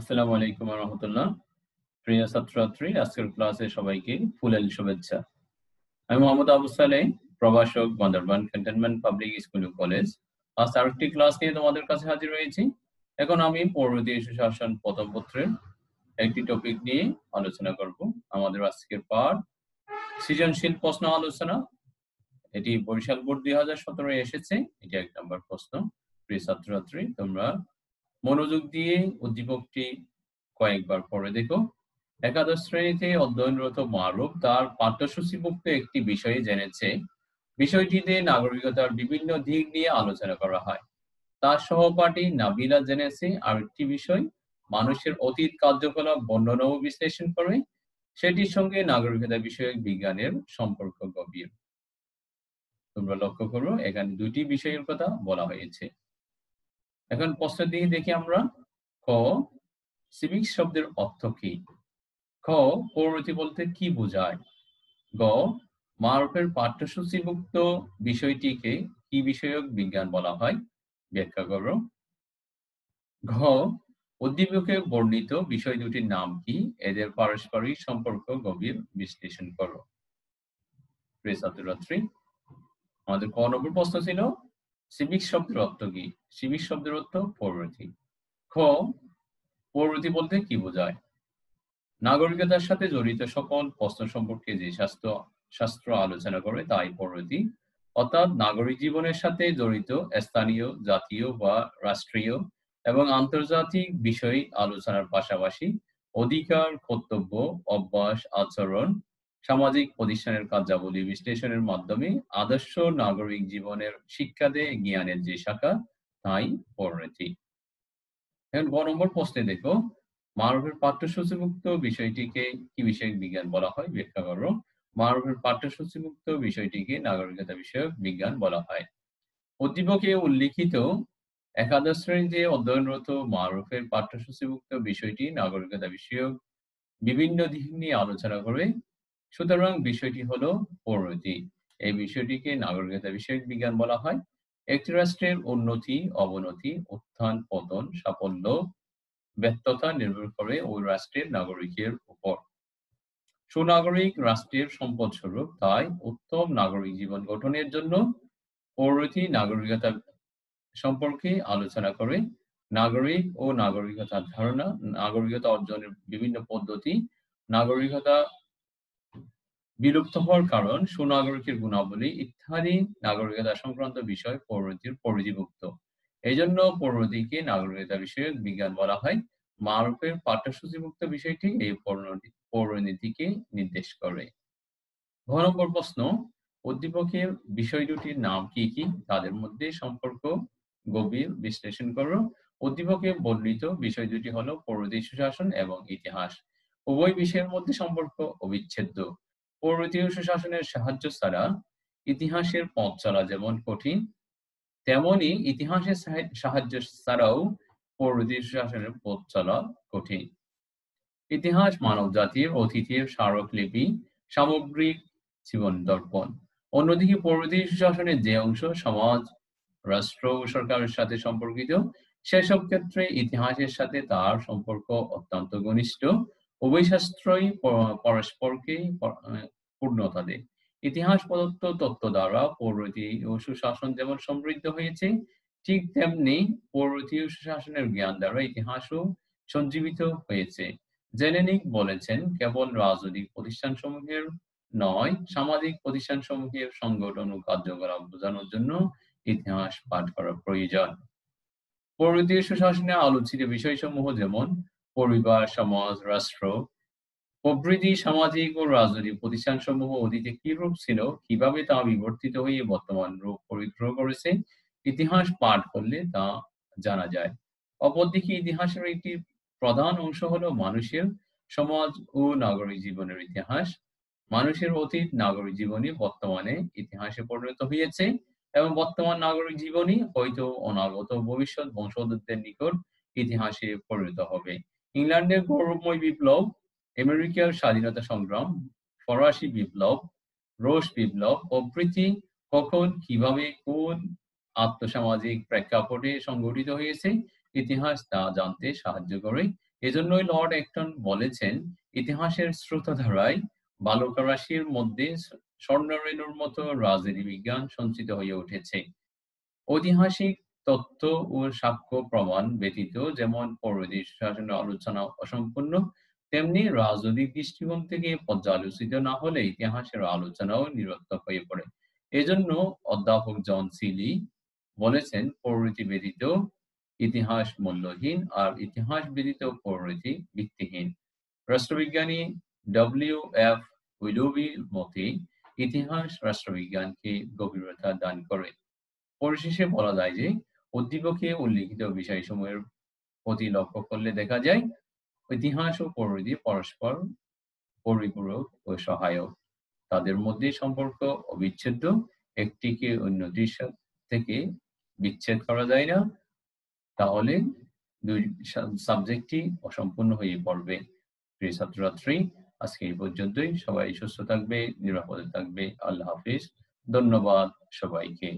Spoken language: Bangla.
আসসালামু আলাইকুম রহমতুল্লাহ প্রিয় ছাত্রছাত্রী আজকের ক্লাসে সবাইকে এল শুভেচ্ছা আমি মোহাম্মদ আবু সালে প্রভাষক বান্দরবান ক্যান্টনমেন্ট পাবলিক স্কুল ও কলেজ আজ আরেকটি ক্লাস নিয়ে তোমাদের কাছে হাজির হয়েছি এখন আমি পরবর্তী সুশাসন প্রথম পত্রের একটি টপিক নিয়ে আলোচনা করব আমাদের আজকের পাঠ সৃজনশীল প্রশ্ন আলোচনা এটি বরিশাল বোর্ড দুই হাজার সতেরো এসেছে এটি এক নম্বর প্রশ্ন প্রিয় ছাত্রছাত্রী তোমরা মনোযোগ দিয়ে উদ্দীপকটি কয়েকবার পড়ে দেখো একাদশ শ্রেণীতে অধ্যয়নরত মারুফ তার পাঠ্যসূচিভুক্ত একটি বিষয়ে জেনেছে বিষয়টিতে নাগরিকতার বিভিন্ন দিক নিয়ে আলোচনা করা হয় তার সহপাঠী নাবিলা জেনেছে আর একটি বিষয় মানুষের অতীত কার্যকলাপ বর্ণনা ও বিশ্লেষণ করে সেটির সঙ্গে নাগরিকতা বিষয়ক বিজ্ঞানের সম্পর্ক গভীর তোমরা লক্ষ্য করো এখানে দুটি বিষয়ের কথা বলা হয়েছে এখন প্রশ্নের দিকে দেখি আমরা খ সিভিক শব্দের অর্থ কি খ পৌরতি বলতে কি বোঝায় গ মারফের পাঠ্যসূচিভুক্ত বিষয়টিকে কি বিষয়ক বিজ্ঞান বলা হয় ব্যাখ্যা কর ঘ উদ্দীপকে বর্ণিত বিষয় দুটির নাম কি এদের পারস্পরিক সম্পর্ক গভীর বিশ্লেষণ করো আমাদের ক নম্বর প্রশ্ন ছিল সিভিক শব্দের অর্থ কি সিভিক শব্দের অর্থ প্রবৃতি খ প্রবৃতি বলতে কি বোঝায় নাগরিকতার সাথে জড়িত সকল প্রশ্ন সম্পর্কে যে স্বাস্থ্য শাস্ত্র আলোচনা করে তাই প্রবৃতি অর্থাৎ নাগরিক জীবনের সাথে জড়িত স্থানীয় জাতীয় বা রাষ্ট্রীয় এবং আন্তর্জাতিক বিষয় আলোচনার পাশাপাশি অধিকার কর্তব্য অভ্যাস আচরণ সামাজিক প্রতিষ্ঠানের কার্যাবলী বিশ্লেষণের মাধ্যমে আদর্শ নাগরিক জীবনের শিক্ষা দেয় জ্ঞানের যে শাখা তাই পরিণতি এখন গ নম্বর প্রশ্নে দেখো মানবের পাঠ্যসূচিমুক্ত বিষয়টিকে কি বিষয়ক বিজ্ঞান বলা হয় ব্যাখ্যা করো মানবের পাঠ্যসূচিমুক্ত বিষয়টিকে নাগরিকতা বিষয়ক বিজ্ঞান বলা হয় উদ্দীপকে উল্লিখিত একাদশ শ্রেণীতে অধ্যয়নরত মারুফের পাঠ্যসূচিভুক্ত বিষয়টি নাগরিকতা বিষয়ক বিভিন্ন দিক নিয়ে আলোচনা করে সুতরাং বিষয়টি হলো প্রগতি এই বিষয়টিকে নাগরিকতা বিষয়ক বিজ্ঞান বলা হয় একটি রাষ্ট্রের উন্নতি অবনতি উত্থান পতন সাফল্য ব্যর্থতা নির্ভর করে ওই রাষ্ট্রের নাগরিকের উপর সুনাগরিক রাষ্ট্রের সম্পদ স্বরূপ তাই উত্তম নাগরিক জীবন গঠনের জন্য পৌরতি নাগরিকতা সম্পর্কে আলোচনা করে নাগরিক ও নাগরিকতার ধারণা নাগরিকতা অর্জনের বিভিন্ন পদ্ধতি নাগরিকতা বিলুপ্ত হওয়ার কারণ সুনাগরিকের গুণাবলী ইত্যাদি নাগরিকতা সংক্রান্ত বিষয় পৌরতির পরিধিভুক্ত এই জন্য পৌরতিকে নাগরিকতা বিষয়ে বিজ্ঞান বলা হয় মারুফের পাঠ্যসূচিভুক্ত বিষয়টি এই পৌরনীতিকে নির্দেশ করে ঘ নম্বর প্রশ্ন উদ্দীপকের বিষয় দুটির নাম কি কি তাদের মধ্যে সম্পর্ক গভীর বিশ্লেষণ করো উদ্দীপকে বর্ণিত বিষয় দুটি হলো পৌরদেশ সুশাসন এবং ইতিহাস উভয় বিষয়ের মধ্যে সম্পর্ক অবিচ্ছেদ্য পর্বতীয় সুশাসনের সাহায্য ছাড়া ইতিহাসের পথ চলা যেমন কঠিন তেমনি ইতিহাসের সাহায্য ছাড়াও পর্বতীয় সুশাসনের পথ চলা কঠিন ইতিহাস মানব জাতির অতিথির স্মারকলিপি সামগ্রিক জীবন দর্পণ অন্যদিকে পর্বতীয় সুশাসনের যে অংশ সমাজ রাষ্ট্র ও সরকারের সাথে সম্পর্কিত সেসব ক্ষেত্রে ইতিহাসের সাথে তার সম্পর্ক অত্যন্ত ঘনিষ্ঠ উভয় শাস্ত্রই পরস্পরকে পূর্ণতা দেয় ইতিহাস প্রদত্ত তত্ত্ব দ্বারা পৌরতি ও সুশাসন যেমন সমৃদ্ধ হয়েছে ঠিক তেমনি পৌরতি ও সুশাসনের জ্ঞান দ্বারা ইতিহাসও সঞ্জীবিত হয়েছে জেনেনিক বলেছেন কেবল রাজনৈতিক প্রতিষ্ঠান সমূহের নয় সামাজিক প্রতিষ্ঠান সমূহের সংগঠন ও কার্যকলাপ বোঝানোর জন্য ইতিহাস পাঠ করা প্রয়োজন পরবর্তী সুশাসনে আলোচিত বিষয়সমূহ যেমন পরিবার সমাজ রাষ্ট্র প্রভৃতি সামাজিক ও রাজনৈতিক প্রতিষ্ঠান সমূহ অতীতে কি রূপ ছিল কিভাবে তা বিবর্তিত হয়ে বর্তমান রূপ পরিগ্রহ করেছে ইতিহাস পাঠ করলে তা জানা যায় অপরদিকে ইতিহাসের একটি প্রধান অংশ হলো মানুষের সমাজ ও নাগরিক জীবনের ইতিহাস মানুষের অতীত নাগরিক জীবনী বর্তমানে ইতিহাসে পরিণত হয়েছে এবং বর্তমান নাগরিক জীবনী হয়তো অনাগত ভবিষ্যৎ বংশধরদের নিকট ইতিহাসে পরিণত হবে ইংল্যান্ডের গৌরবময় বিপ্লব আমেরিকার স্বাধীনতা সংগ্রাম ফরাসি বিপ্লব রোশ বিপ্লব প্রভৃতি কখন কিভাবে কোন আত্মসামাজিক প্রেক্ষাপটে সংগঠিত হয়েছে ইতিহাস তা জানতে সাহায্য করে এজন্যই লর্ড একটন বলেছেন ইতিহাসের স্রোতধারায় বালকরাশির মধ্যে স্বর্ণরেণুর মতো রাজনীতি বিজ্ঞান সঞ্চিত হয়ে উঠেছে ঐতিহাসিক তত্ত্ব ও সাক্ষ্য প্রমাণ ব্যতীত যেমন পরবর্তী শাসনের আলোচনা অসম্পূর্ণ তেমনি রাজনৈতিক দৃষ্টিকোণ থেকে পর্যালোচিত না হলে ইতিহাসের আলোচনাও নিরত্ত হয়ে পড়ে এজন্য অধ্যাপক জন সিলি বলেছেন প্রবৃতি ব্যতীত ইতিহাস মূল্যহীন আর ইতিহাস ব্যতীত প্রবৃতি ভিত্তিহীন রাষ্ট্রবিজ্ঞানী ডব্লিউ এফ উইলুবির মতে ইতিহাস রাষ্ট্রবিজ্ঞানকে গভীরতা দান করে পরিশেষে বলা যায় যে উদ্দীপকে উল্লিখিত বিষয় সময়ের প্রতি লক্ষ্য করলে দেখা যায় ইতিহাস ও প্রবৃতি পরস্পর পরিপূরক ও সহায়ক তাদের মধ্যে সম্পর্ক অবিচ্ছেদ্য একটিকে অন্য দৃশ্য থেকে বিচ্ছেদ করা যায় না তাহলে দুই সাবজেক্টটি অসম্পূর্ণ হয়ে পড়বে প্রিয় ছাত্রছাত্রী আজকে এই পর্যন্তই সবাই সুস্থ থাকবে নিরাপদে থাকবে আল্লাহ হাফিজ ধন্যবাদ সবাইকে